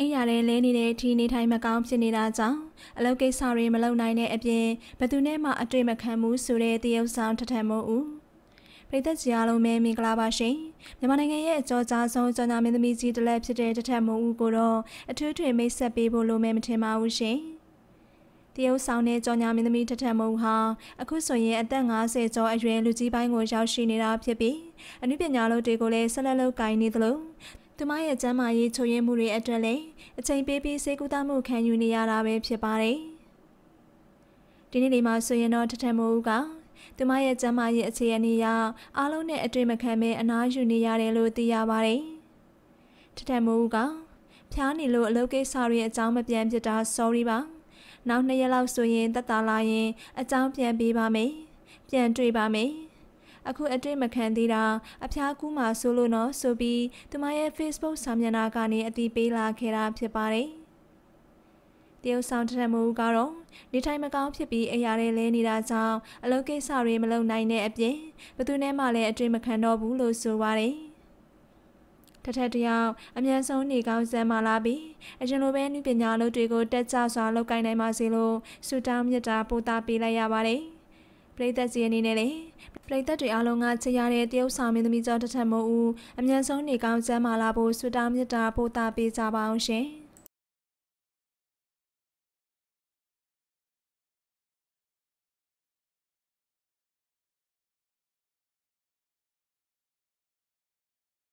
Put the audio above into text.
အိမ်ရတဲ့လဲနေတဲ့အထိနေထိုင်မကောင်းဖြစ်နေတာကြောင့်အလုပ်ကိစ္စတွေမလုပ်နိုင်တဲ့အပြင်ဘသူနဲ့မှအတွေ့မခံဘူးဆိုတဲ့တရုပ်ဆောင်ထထမို့ဦးပရိသတ်ကြီးအားလုံးပဲမင်္ဂလာပါရှင်မြန်မာနိုင်ငံရဲ့အကျော်ကြားဆုံးကျောင်းသားမင်းသမီးကြီးတစ်လက်ဖြစ်တဲ့ထထမို့ဦးကိုတော့အထူးထွေမိတ်ဆက်ပေးဖို့လိုမယ်မထင်ပါဘူးရှင်တရုတ်ဆောင်တဲ့ကြော်ညာမင်းသမီးထထမုံဟာအခုဆိုရင်အသက်50ကျော်အရွယ်လူကြီးပိုင်းကိုရောက်ရှိနေတာဖြစ်ပြီးအနုပညာလုပ်တွေကိုလည်းဆက်လက်လုပ်ကိုင်နေသလိုသူမရဲ့ကျန်းမာရေးချို့ယွင်းမှုတွေအတွက်လည်းအချိန်ပေးပြီးစေကူသမှုခံယူနေရတာပဲဖြစ်ပါတယ်။ဒီနေ့ဒီမှာဆိုရင်တော့ထထမိုးဦးကသူမရဲ့ကျန်းမာရေးအခြေအနေအရအားလုံးနဲ့အတွေ့မခံဘဲအနားယူနေရတယ်လို့သိရပါတယ်။ထထမိုးဦးကဖျားနေလို့အလုပ်ကိစ္စတွေအကြောင်းမပြန်ဖြစ်တာ sorry ပါ။နောက်နှစ်ရက်လောက်ဆိုရင်တက်တာလာရင် အကြောင်းပြန်ပေးပါမယ်။ပြန်တွေ့ပါမယ်။အခုအတွေ့မခံသေးတာအဖျားကူးမှဆိုလို့နော်ဆိုပြီးသူမရဲ့ Facebook စာမျက်နှာကနေအတိပေးလာခဲ့တာဖြစ်ပါတယ်။တရုတ်ဆောင်တဲ့မူကတော့နေထိုင်မကောင်းဖြစ်ပြီးအရာတွေလဲနေတာကြောင့်အလုပ်ကိစ္စတွေမလုပ်နိုင်တဲ့အပြင်ဘသူနဲ့မှလည်းအတွေ့မခံတော့ဘူးလို့ဆိုပါတယ်။တထက်တယောက်အမြန်ဆုံးနေကောင်းစမ်းမလာပြီးအရင်လိုပဲနုပညာလုပ်တွေကိုတက်ကြစွာလုပ်ကိုင်နိုင်ပါစေလို့ဆုတောင်းမြတ်တာပို့တာပေးလိုက်ရပါတယ်။ပရိသတ်စီအနေနဲ့လည်းပရိသတ်တွေအားလုံးကချစ်ရတဲ့တရုတ်ဆောင်မင်းသမီးကျော်တထမို့ဦးအမြန်ဆုံးနေကောင်းကျမ်းမာလာဖို့ဆုတောင်းမေတ္တာပို့သပေးကြပါအောင်ရှင်။